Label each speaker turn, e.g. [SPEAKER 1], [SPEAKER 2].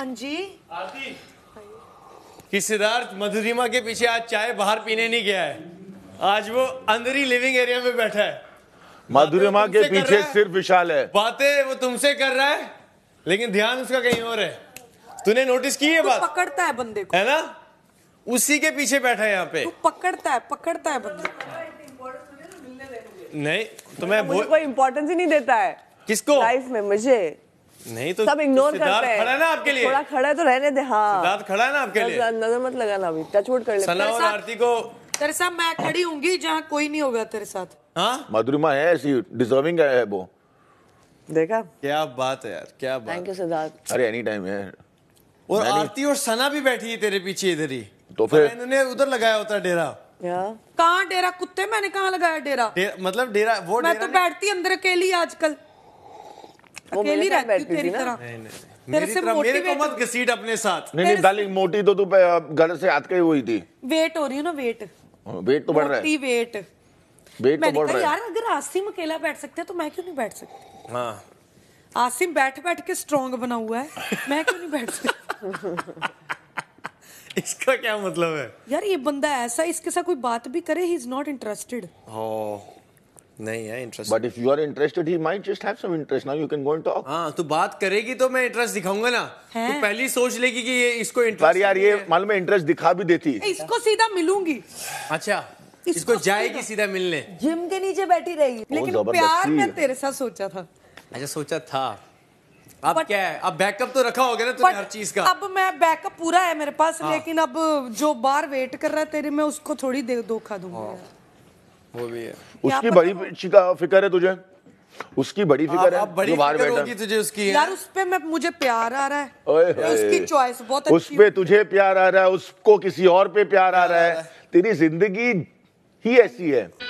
[SPEAKER 1] हाँ जी आरती
[SPEAKER 2] कि सिद्धार्थ मधुरिमा के पीछे आज चाय बाहर पीने नहीं गया है आज वो अंदर ही लिविंग एरिया में बैठा है मधुरिमा के पीछे सिर्फ विशाल है बातें वो तुमसे कर रहा है लेकिन
[SPEAKER 1] ध्यान उसका कहीं और है तूने नोटिस की है बात पकड़ता है बंदे को है ना उसी के पीछे बैठा है यहाँ पे पकड़ता है पकड़ता है बंदे
[SPEAKER 2] नहीं तो मैं कोई
[SPEAKER 1] इंपॉर्टेंस ही नहीं देता है किसको लाइफ में मुझे नहीं तो सब इग्नोर करते हैं ना आपके लिए थोड़ा खड़ा है तो रहने दे हाँ सिद्धार्थ
[SPEAKER 2] खड़ा है ना आपके लिए
[SPEAKER 1] नजर मत लगाना अभी टच टचवुड कर ले सना और आरती को तेरे साथ मैं खड़ी होंगी जहाँ कोई नहीं होगा तेरे साथ
[SPEAKER 2] हाँ मधुरिमा है ऐसी डिजर्विंग है वो देखा क्या बात है यार क्या बात
[SPEAKER 1] थैंक यू सिद्धार्थ अरे
[SPEAKER 2] एनी टाइम है और आरती और सना भी बैठी है तेरे पीछे इधर ही तो फिर इन्होंने उधर लगाया होता डेरा
[SPEAKER 1] कहाँ डेरा कुत्ते मैंने कहाँ लगाया डेरा मतलब डेरा वो मैं तो बैठती अंदर अकेली आजकल अकेली रहती तेरी तरह
[SPEAKER 2] से मेरे को मत घसीट अपने साथ नहीं नहीं डाली मोटी तो तू से हाथ हुई थी
[SPEAKER 1] वेट हो रही है ना वेट
[SPEAKER 2] हाँ, वेट तो बढ़ रहा है वेट वेट तो बढ़ रहा है यार
[SPEAKER 1] अगर आसिम अकेला बैठ तो मैं क्यों नहीं बैठ सकती हाँ आसिम बैठ बैठ के बना हुआ है मैं क्यों नहीं बैठ सकती इसका क्या मतलब है यार ये बंदा ऐसा इसके साथ कोई बात भी करे ही इज नॉट इंटरेस्टेड
[SPEAKER 2] नहीं है interest but if you are interested he might just have some interest now you can go and talk हां तो बात करेगी तो मैं इंटरेस्ट दिखाऊंगा ना तो सोच लेगी कि ये इसको इंटरेस्ट यार ये मालूम इंटरेस्ट दिखा भी देती
[SPEAKER 1] इसको सीधा मिलूंगी
[SPEAKER 2] अच्छा इसको, जाएगी सीधा मिलने
[SPEAKER 1] जिम के नीचे बैठी रहेगी लेकिन प्यार में तेरे साथ सोचा था
[SPEAKER 2] अच्छा सोचा था अब but, क्या है अब बैकअप तो रखा होगा ना तुमने हर चीज का अब
[SPEAKER 1] मैं बैकअप पूरा है मेरे पास हाँ। लेकिन अब जो बार वेट कर रहा है तेरे में उसको थोड़ी धोखा दूंगा हाँ।
[SPEAKER 2] वो भी है उसकी बड़ी का फिक्र है तुझे उसकी बड़ी फिक्र है बड़ी बाहर बैठा तुझे
[SPEAKER 1] उसकी यार उस पे मैं मुझे प्यार आ रहा
[SPEAKER 2] है उसकी चॉइस बहुत उस पे तुझे प्यार आ रहा है उसको किसी और पे प्यार आ रहा है तेरी जिंदगी ही ऐसी है